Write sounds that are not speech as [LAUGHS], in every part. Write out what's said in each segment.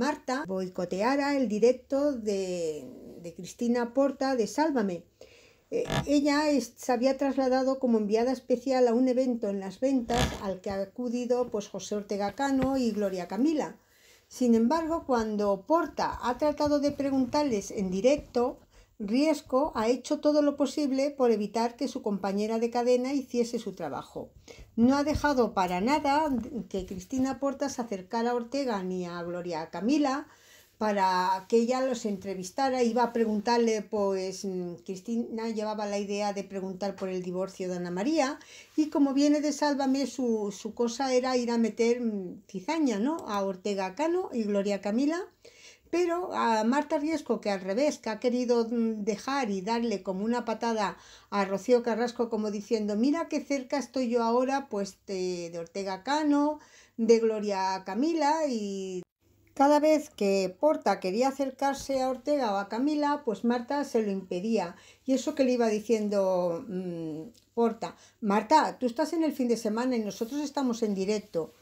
Marta boicoteara el directo de, Cristina Porta de Sálvame. Eh, ella se había trasladado como enviada especial a un evento en las ventas al que ha acudido pues, José Ortega Cano y Gloria Camila. Sin embargo, cuando Porta ha tratado de preguntarles en directo, Riesco ha hecho todo lo posible por evitar que su compañera de cadena hiciese su trabajo. No ha dejado para nada que Cristina Portas acercara a Ortega ni a Gloria Camila para que ella los entrevistara. Iba a preguntarle, pues Cristina llevaba la idea de preguntar por el divorcio de Ana María y como viene de Sálvame, su, su cosa era ir a meter mm, cizaña a Ortega Cano y Gloria Camila pero a Marta Riesco, que al revés, que ha querido mm, dejar y darle como una patada a Rocío Carrasco, como diciendo, mira qué cerca estoy yo ahora, pues de, Ortega Cano, de Gloria Camila y cada vez que Porta quería acercarse a Ortega o a Camila, pues Marta se lo impedía. Y eso que le iba diciendo mm, Porta, Marta, tú estás en el fin de semana y nosotros estamos en directo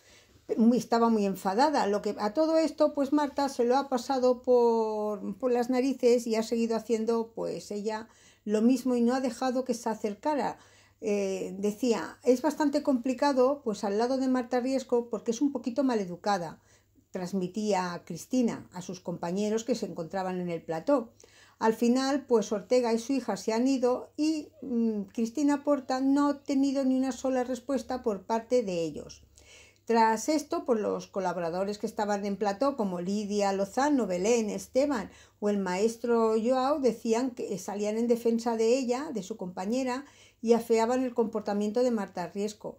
estaba muy enfadada. Lo que, a todo esto, pues Marta se lo ha pasado por, por las narices y ha seguido haciendo, pues ella lo mismo y no ha dejado que se acercara. Eh, decía, es bastante complicado, pues al lado de Marta Riesco, porque es un poquito maleducada, transmitía a Cristina a sus compañeros que se encontraban en el plató. Al final, pues Ortega y su hija se han ido y mm, Cristina Porta no ha tenido ni una sola respuesta por parte de ellos. Tras esto, por pues, los colaboradores que estaban en plató, como Lidia Lozano, Belén, Esteban o el maestro Joao, decían que salían en defensa de ella, de su compañera, y afeaban el comportamiento de Marta Riesco.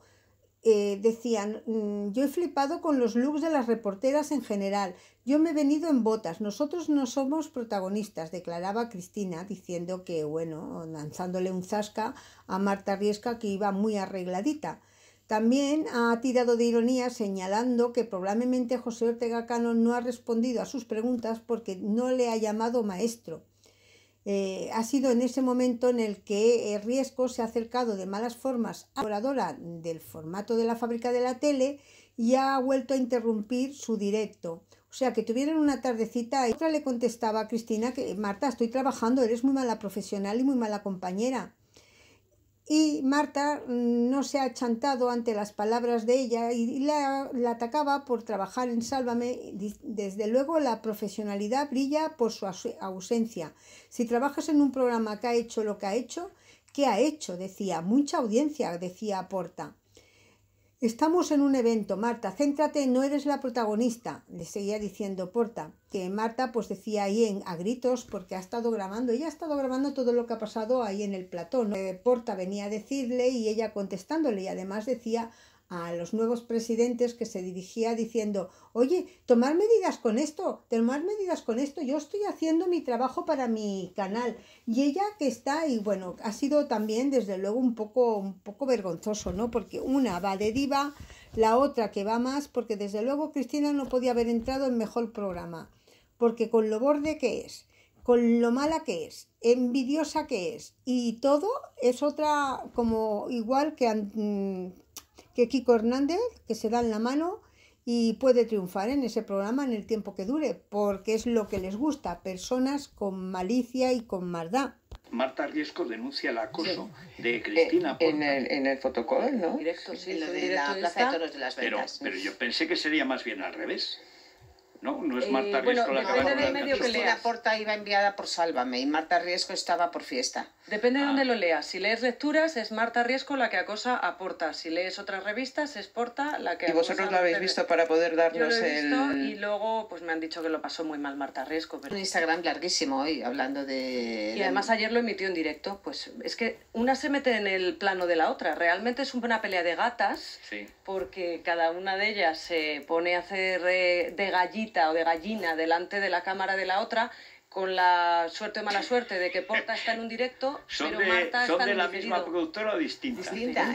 Eh, decían, mm, yo he flipado con los looks de las reporteras en general, yo me he venido en botas, nosotros no somos protagonistas, declaraba Cristina, diciendo que, bueno, lanzándole un zasca a Marta Riesca que iba muy arregladita. También ha tirado de ironía señalando que probablemente José Ortega Cano no ha respondido a sus preguntas porque no le ha llamado maestro. Eh, ha sido en ese momento en el que Riesco se ha acercado de malas formas a la oradora del formato de la fábrica de la tele y ha vuelto a interrumpir su directo. O sea, que tuvieron una tardecita y otra le contestaba a Cristina que Marta, estoy trabajando, eres muy mala profesional y muy mala compañera y Marta mm, no se ha chantado ante las palabras de ella y la, la, atacaba por trabajar en Sálvame. Desde luego la profesionalidad brilla por su ausencia. Si trabajas en un programa que ha hecho lo que ha hecho, ¿qué ha hecho? decía. Mucha audiencia, decía Porta. Estamos en un evento, Marta, céntrate, no eres la protagonista, le seguía diciendo Porta, que Marta pues decía ahí en, a gritos porque ha estado grabando, ella ha estado grabando todo lo que ha pasado ahí en el platón, eh, Porta venía a decirle y ella contestándole y además decía a los nuevos presidentes que se dirigía diciendo, oye, tomar medidas con esto, tomar medidas con esto, yo estoy haciendo mi trabajo para mi canal. Y ella que está, y bueno, ha sido también desde luego un poco, un poco vergonzoso, ¿no? Porque una va de diva, la otra que va más, porque desde luego Cristina no podía haber entrado en mejor programa, porque con lo borde que es con lo mala que es, envidiosa que es, y todo es otra como igual que, mm, que Kiko Hernández, que se dan la mano y puede triunfar en ese programa en el tiempo que dure, porque es lo que les gusta, personas con malicia y con maldad. Marta Riesco denuncia el acoso de Cristina eh, en, el, en el ¿no? Directo, sí, lo de la Plaza de de las Pero, pero yo pensé que sería más bien al revés. ¿no? No es eh, Marta Riesco bueno, la que va a de medio que leas. Porta iba enviada por Sálvame y Marta Riesco estaba por fiesta. Depende de ah. dónde lo leas. Si lees lecturas, es Marta Riesco la que acosa a Porta. Si lees otras revistas, es Porta la que... acosa Y vosotros lo habéis visto para poder darnos Yo lo he visto el... Y luego pues me han dicho que lo pasó muy mal Marta Riesco. Pero... Un Instagram larguísimo hoy, hablando de... Y además ayer lo emitió en directo. Pues es que una se mete en el plano de la otra. Realmente es una pelea de gatas. Sí. Porque cada una de ellas se pone a hacer eh, de gallina o de gallina delante de la cámara de la otra, con la suerte o mala suerte de que Porta está en un directo, [LAUGHS] son pero de, Marta ¿Son está de en la misma productora o distinta?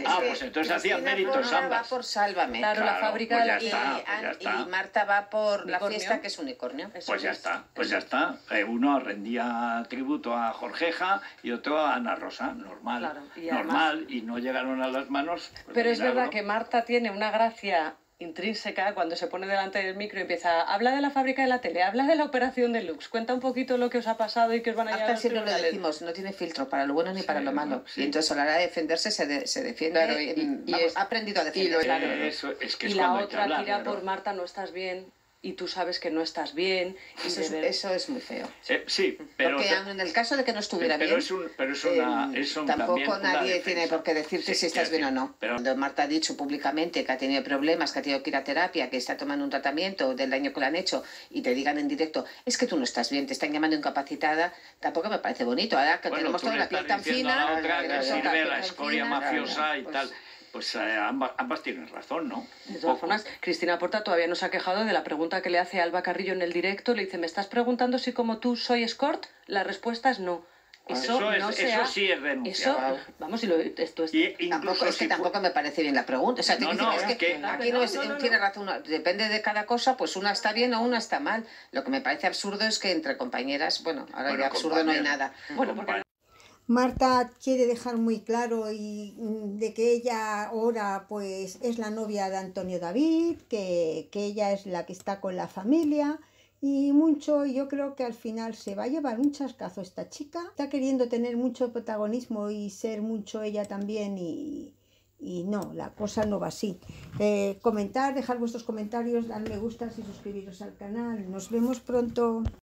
Ah, pues entonces hacían méritos ambas. va por Sálvame. Claro, la fábrica pues pues y, Marta va por La fiesta que es unicornio. pues ya está, pues ya está. Eh, uno rendía tributo a Jorgeja y otro a Ana Rosa, normal. normal, y no llegaron a las manos. Pues pero es verdad que Marta tiene una gracia intrínseca, cuando se pone delante del micro y empieza, habla de la fábrica de la tele, habla de la operación de Lux, cuenta un poquito lo que os ha pasado y que os van a llevar. siempre lo decimos, no tiene filtro para lo bueno ni para lo malo. Y entonces a la hora de defenderse se, se defiende. y, ha aprendido a defenderse. Y, la otra tira por Marta, no estás bien y tú sabes que no estás bien. eso, es, muy feo. Eh, sí, pero... Porque en el caso de que no estuviera bien, em, tampoco nadie tiene por qué decirte si estás bien o no. Cuando Marta ha dicho públicamente que ha tenido problemas, que ha tenido que ir a terapia, que está tomando un tratamiento del daño que le han hecho y te digan en directo, es que tú no estás bien, te están llamando incapacitada, tampoco me parece bonito. Ahora que tenemos toda la piel tan fina... La otra, que sirve la escoria mafiosa y pues, tal pues eh, ambas, tienen razón, ¿no? De todas Cristina Porta todavía no se ha quejado de la pregunta que le hace Alba Carrillo en el directo. Le dice, ¿me estás preguntando si como tú soy escort? La respuesta es no. Ah, eso, eso, sí es Eso, vamos, y esto es... tampoco, que tampoco me parece bien la pregunta. O sea, que, aquí no, tiene razón. Depende de cada cosa, pues una está bien o una está mal. Lo que me parece absurdo es que entre compañeras, bueno, ahora de absurdo no hay nada. Mm. Bueno, Marta quiere dejar muy claro y mm, de que ella ahora pues es la novia de Antonio David, que, ella es la que está con la familia y mucho yo creo que al final se va a llevar un chascazo esta chica. Está queriendo tener mucho protagonismo y ser mucho ella también y, no, la cosa no va así. Eh, comentar, dejar vuestros comentarios, darle me gusta y suscribiros al canal. Nos vemos pronto.